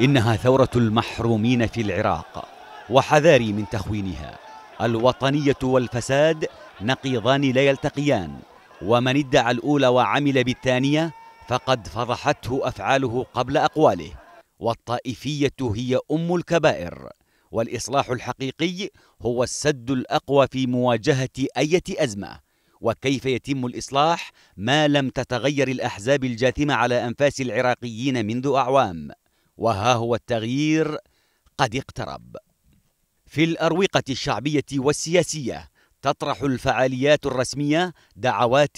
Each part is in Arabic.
إنها ثورة المحرومين في العراق وحذاري من تخوينها الوطنية والفساد نقيضان لا يلتقيان ومن ادعى الأولى وعمل بالثانية فقد فضحته أفعاله قبل أقواله والطائفية هي أم الكبائر والإصلاح الحقيقي هو السد الأقوى في مواجهة أي أزمة وكيف يتم الإصلاح ما لم تتغير الأحزاب الجاثمة على أنفاس العراقيين منذ أعوام وها هو التغيير قد اقترب في الأروقة الشعبية والسياسية تطرح الفعاليات الرسمية دعوات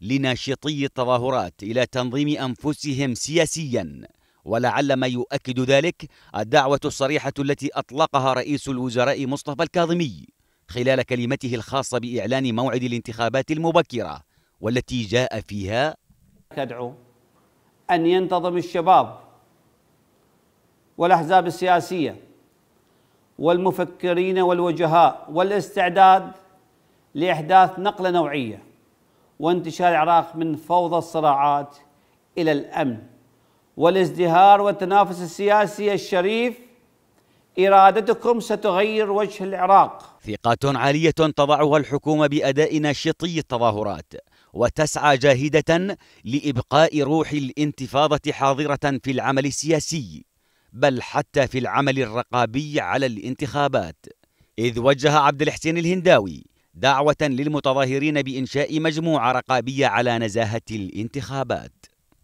لناشطي التظاهرات إلى تنظيم أنفسهم سياسياً ولعل ما يؤكد ذلك الدعوة الصريحة التي أطلقها رئيس الوزراء مصطفى الكاظمي خلال كلمته الخاصة بإعلان موعد الانتخابات المبكرة والتي جاء فيها تدعو أن ينتظم الشباب والاحزاب السياسيه والمفكرين والوجهاء والاستعداد لاحداث نقله نوعيه وانتشار العراق من فوضى الصراعات الى الامن والازدهار والتنافس السياسي الشريف إرادتكم ستغير وجه العراق ثقات عالية تضعها الحكومة بأداء ناشطي التظاهرات وتسعى جاهدة لإبقاء روح الانتفاضة حاضرة في العمل السياسي بل حتى في العمل الرقابي على الانتخابات إذ وجه عبد الحسين الهنداوي دعوة للمتظاهرين بإنشاء مجموعة رقابية على نزاهة الانتخابات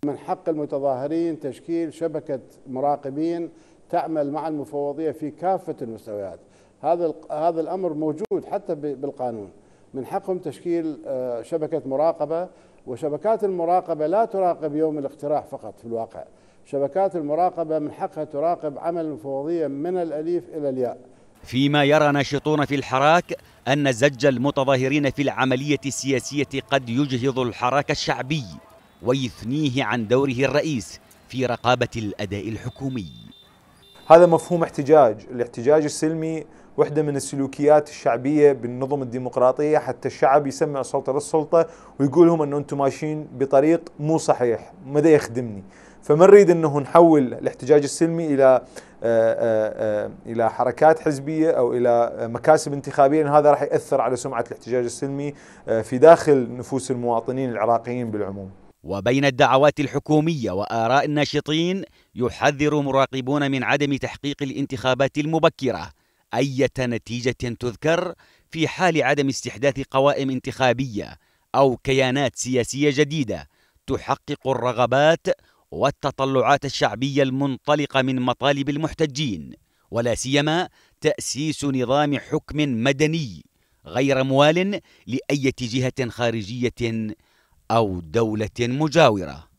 من حق المتظاهرين تشكيل شبكة مراقبين تعمل مع المفوضية في كافة المستويات هذا هذا الأمر موجود حتى بالقانون من حقهم تشكيل آه، شبكة مراقبة وشبكات المراقبة لا تراقب يوم الاقتراح فقط في الواقع شبكات المراقبة من حقها تراقب عمل المفوضية من الأليف إلى الياء فيما يرى ناشطون في الحراك أن زج المتظاهرين في العملية السياسية قد يجهض الحراك الشعبي ويثنيه عن دوره الرئيس في رقابة الأداء الحكومي هذا مفهوم احتجاج الاحتجاج السلمي وحده من السلوكيات الشعبيه بالنظم الديمقراطيه حتى الشعب يسمع صوته للسلطه ويقول لهم انه انتم ماشيين بطريق مو صحيح ما يخدمني فما نريد انه نحول الاحتجاج السلمي الى آه، آه، آه، الى حركات حزبيه او الى مكاسب انتخابيه لان هذا راح ياثر على سمعه الاحتجاج السلمي في داخل نفوس المواطنين العراقيين بالعموم. وبين الدعوات الحكوميه واراء الناشطين يحذر مراقبون من عدم تحقيق الانتخابات المبكره أية نتيجة تذكر في حال عدم استحداث قوائم انتخابية أو كيانات سياسية جديدة تحقق الرغبات والتطلعات الشعبية المنطلقة من مطالب المحتجين ولا سيما تأسيس نظام حكم مدني غير موال لأية جهة خارجية أو دولة مجاورة